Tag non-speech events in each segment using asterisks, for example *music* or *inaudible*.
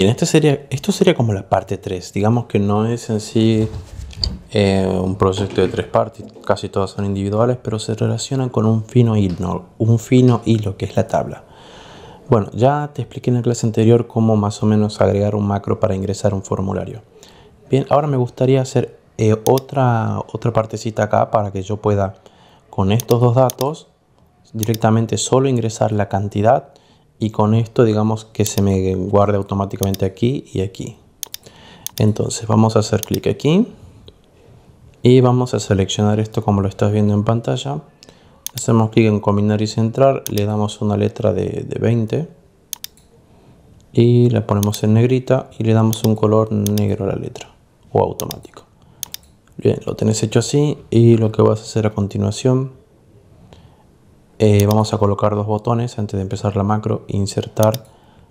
Y en este esto sería como la parte 3. Digamos que no es en sí eh, un proyecto de tres partes, casi todas son individuales, pero se relacionan con un fino hilo, un fino hilo que es la tabla. Bueno, ya te expliqué en la clase anterior cómo más o menos agregar un macro para ingresar un formulario. Bien, ahora me gustaría hacer eh, otra, otra partecita acá para que yo pueda con estos dos datos directamente solo ingresar la cantidad y con esto digamos que se me guarde automáticamente aquí y aquí entonces vamos a hacer clic aquí y vamos a seleccionar esto como lo estás viendo en pantalla hacemos clic en combinar y centrar le damos una letra de, 20 y la ponemos en negrita y le damos un color negro a la letra o automático bien lo tenés hecho así y lo que vas a hacer a continuación eh, vamos a colocar dos botones antes de empezar la macro, insertar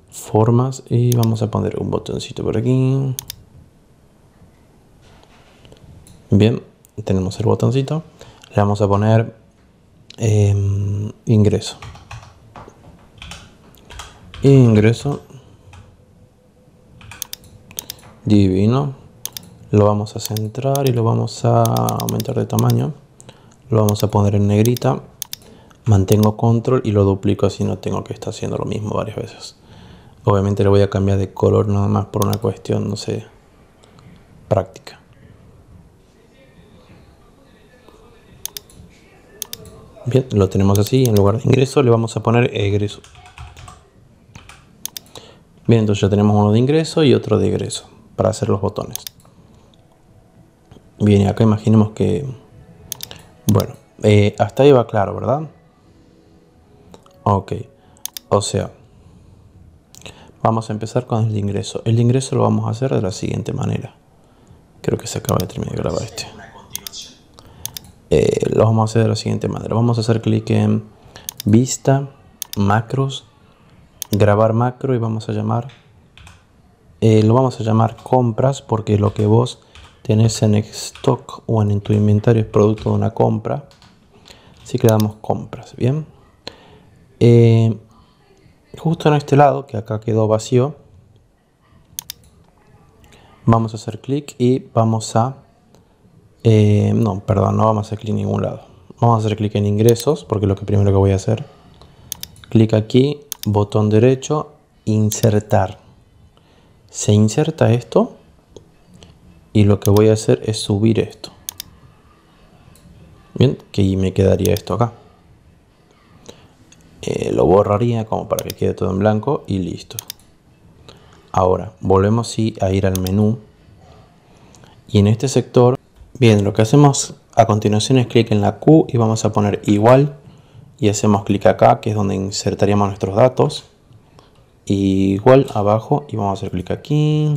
formas y vamos a poner un botoncito por aquí. Bien, tenemos el botoncito. Le vamos a poner em, ingreso. Ingreso. Divino. Lo vamos a centrar y lo vamos a aumentar de tamaño. Lo vamos a poner en negrita mantengo control y lo duplico así no tengo que estar haciendo lo mismo varias veces. Obviamente le voy a cambiar de color nada más por una cuestión, no sé, práctica. Bien, lo tenemos así. En lugar de ingreso le vamos a poner egreso. Bien, entonces ya tenemos uno de ingreso y otro de egreso para hacer los botones. Bien, acá imaginemos que... Bueno, eh, hasta ahí va claro, ¿verdad? Ok, o sea, vamos a empezar con el ingreso. El ingreso lo vamos a hacer de la siguiente manera. Creo que se acaba de terminar de grabar este. Eh, lo vamos a hacer de la siguiente manera. Vamos a hacer clic en vista, macros, grabar macro y vamos a llamar, eh, lo vamos a llamar compras porque lo que vos tenés en stock o en tu inventario es producto de una compra. Así que damos compras, ¿bien? Eh, justo en este lado, que acá quedó vacío, vamos a hacer clic y vamos a... Eh, no, perdón, no vamos a hacer clic en ningún lado. Vamos a hacer clic en ingresos, porque lo que primero que voy a hacer. Clic aquí, botón derecho, insertar. Se inserta esto y lo que voy a hacer es subir esto. Bien, que me quedaría esto acá. Eh, lo borraría como para que quede todo en blanco y listo ahora volvemos a ir al menú y en este sector bien lo que hacemos a continuación es clic en la Q y vamos a poner igual y hacemos clic acá que es donde insertaríamos nuestros datos igual abajo y vamos a hacer clic aquí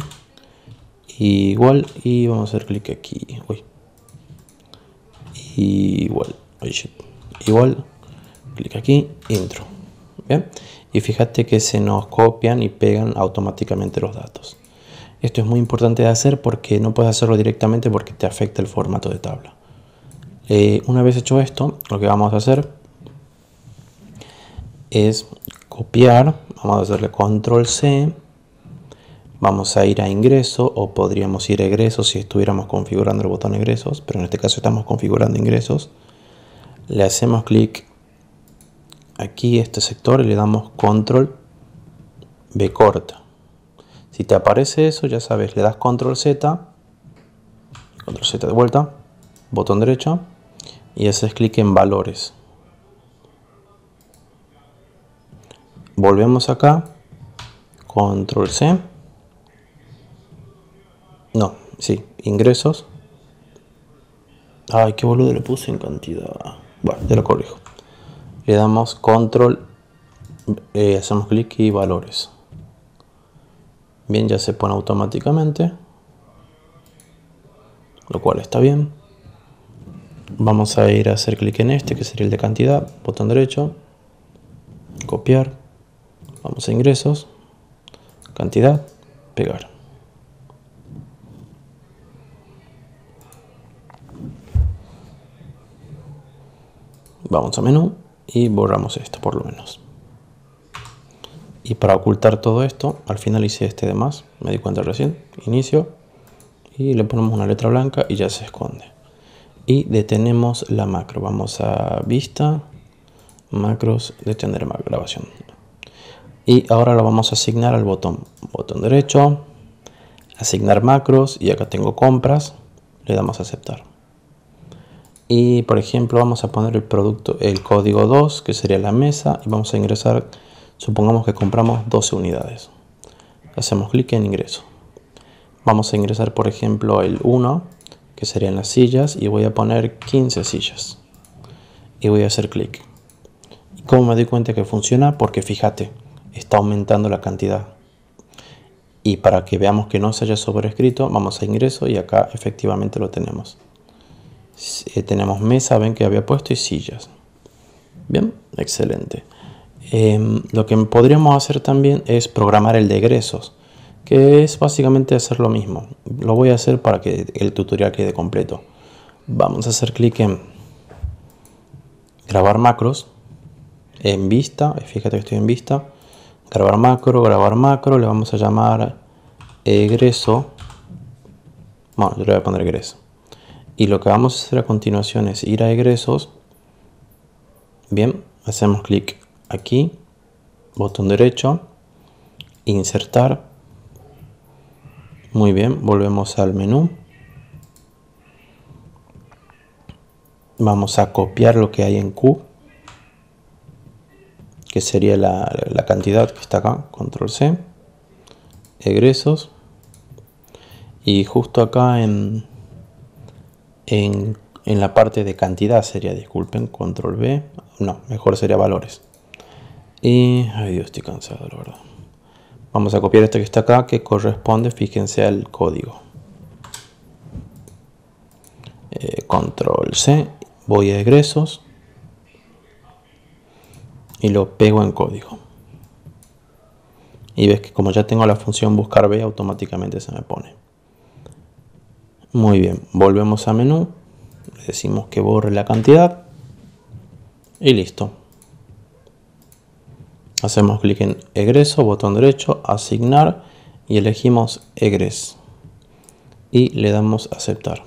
igual y vamos a hacer clic aquí igual igual clic aquí, intro. Y fíjate que se nos copian y pegan automáticamente los datos. Esto es muy importante de hacer porque no puedes hacerlo directamente porque te afecta el formato de tabla. Eh, una vez hecho esto, lo que vamos a hacer es copiar, vamos a hacerle control C, vamos a ir a ingreso o podríamos ir a egresos si estuviéramos configurando el botón egresos, pero en este caso estamos configurando ingresos. Le hacemos clic aquí este sector y le damos control B corta. Si te aparece eso, ya sabes, le das control Z, control Z de vuelta, botón derecho y haces clic en valores. Volvemos acá, control C. No, sí, ingresos. Ay, qué boludo le puse en cantidad. Bueno, ya lo corrijo le damos control eh, hacemos clic y valores bien ya se pone automáticamente lo cual está bien vamos a ir a hacer clic en este que sería el de cantidad botón derecho copiar vamos a ingresos cantidad pegar vamos a menú y borramos esto por lo menos y para ocultar todo esto al final hice este demás más me di cuenta recién inicio y le ponemos una letra blanca y ya se esconde y detenemos la macro vamos a vista macros detener grabación y ahora lo vamos a asignar al botón botón derecho asignar macros y acá tengo compras le damos a aceptar y por ejemplo vamos a poner el producto el código 2 que sería la mesa y vamos a ingresar supongamos que compramos 12 unidades hacemos clic en ingreso vamos a ingresar por ejemplo el 1 que serían las sillas y voy a poner 15 sillas y voy a hacer clic y como me doy cuenta que funciona porque fíjate está aumentando la cantidad y para que veamos que no se haya sobrescrito vamos a ingreso y acá efectivamente lo tenemos eh, tenemos mesa, ven que había puesto, y sillas. Bien, excelente. Em, lo que podríamos hacer también es programar el de egresos, que es básicamente hacer lo mismo. Lo voy a hacer para que el tutorial quede completo. Vamos a hacer clic en grabar macros, en vista, eh, fíjate que estoy en vista, grabar macro, grabar macro, le vamos a llamar egreso, bueno, yo le voy a poner egreso. Y lo que vamos a hacer a continuación es ir a egresos. Bien, hacemos clic aquí, botón derecho, insertar. Muy bien, volvemos al menú. Vamos a copiar lo que hay en Q, que sería la, cantidad que está acá, control C, egresos. Y justo acá en, en, la parte de cantidad sería, disculpen, control B, no, mejor sería valores. Y, ay Dios, estoy cansado, la verdad. Vamos a copiar esto que está acá, que corresponde, fíjense, al código. Eh, control C, voy a egresos y lo pego en código. Y ves que como ya tengo la función buscar B, automáticamente se me pone. Muy bien, volvemos a menú, le decimos que borre la cantidad y listo. Hacemos clic en egreso, botón derecho, asignar y elegimos egres y le damos aceptar.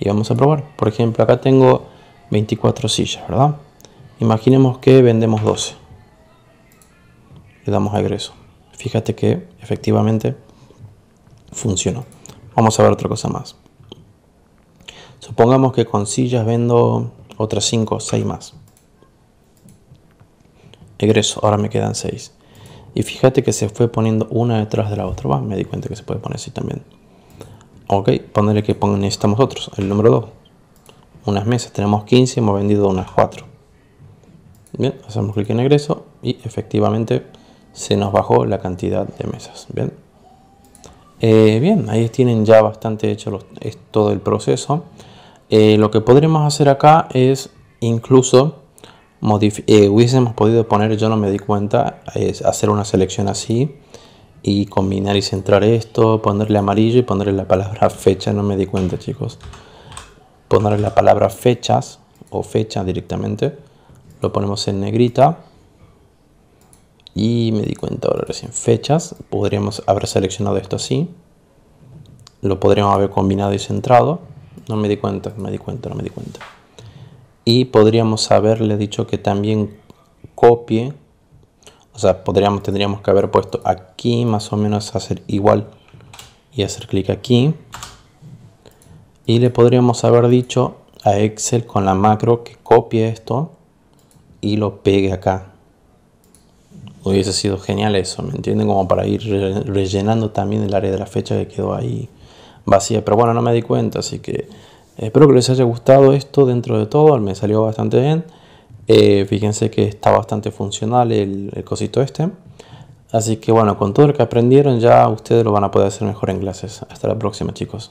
Y vamos a probar. Por ejemplo, acá tengo 24 sillas, ¿verdad? Imaginemos que vendemos 12. Le damos a egreso. Fíjate que efectivamente funcionó. Vamos a ver otra cosa más. Supongamos que con sillas vendo otras 5 o 6 más. Egreso, ahora me quedan 6. Y fíjate que se fue poniendo una detrás de la otra. me di cuenta que se puede poner así también. Ok, ponerle que pongan, necesitamos otros. El número 2. Unas mesas. Tenemos 15 hemos vendido unas 4. Bien, hacemos clic en egreso y efectivamente se nos bajó la cantidad de mesas. Bien. Eh, bien, ahí tienen ya bastante hecho todo el proceso. Eh, lo que podríamos hacer acá es incluso eh, hubiésemos podido poner, yo no me di cuenta, hacer una selección así y combinar y centrar esto, ponerle amarillo y ponerle la palabra *laughs* fecha, no me di cuenta chicos. Ponerle la palabra fechas o fecha directamente, lo ponemos en negrita y me di cuenta ahora recién fechas. Podríamos haber seleccionado esto así. Lo podríamos haber combinado y centrado. No me di cuenta, me di cuenta, no me di cuenta. Y podríamos haberle dicho que también copie. O sea, podríamos, tendríamos que haber puesto aquí más o menos hacer igual. Y hacer clic aquí. Y le podríamos haber dicho a Excel con la macro que copie esto y lo pegue acá hubiese sido genial eso, ¿me entienden? Como para ir rellenando también el área de la fecha que quedó ahí vacía. Pero bueno, no me di cuenta, así que eh, espero que les haya gustado esto dentro de todo. Me salió bastante bien. Eh, fíjense que está bastante funcional el, el cosito este. Así que bueno, con todo lo que aprendieron ya ustedes lo van a poder hacer mejor en clases. Hasta la próxima chicos.